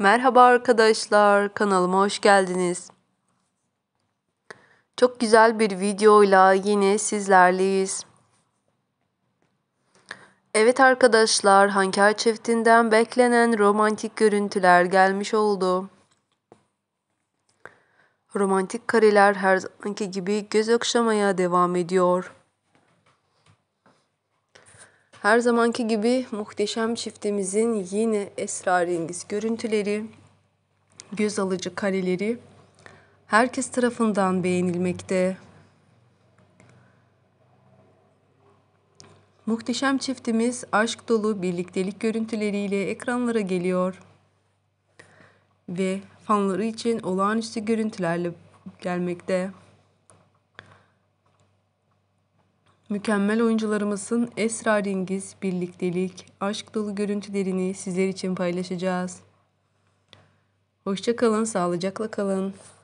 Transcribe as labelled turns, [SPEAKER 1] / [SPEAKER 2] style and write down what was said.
[SPEAKER 1] Merhaba arkadaşlar, kanalıma hoş geldiniz. Çok güzel bir videoyla yine sizlerleyiz. Evet arkadaşlar, Hanker çiftinden beklenen romantik görüntüler gelmiş oldu. Romantik kareler her zamanki gibi göz okşamaya devam ediyor. Her zamanki gibi muhteşem çiftimizin yine esrarengiz görüntüleri, göz alıcı kareleri herkes tarafından beğenilmekte. Muhteşem çiftimiz aşk dolu birliktelik görüntüleriyle ekranlara geliyor ve fanları için olağanüstü görüntülerle gelmekte. Mükemmel oyuncularımızın esrarengiz birliktelik, aşk dolu görüntülerini sizler için paylaşacağız. Hoşça kalın, sağlıcakla kalın.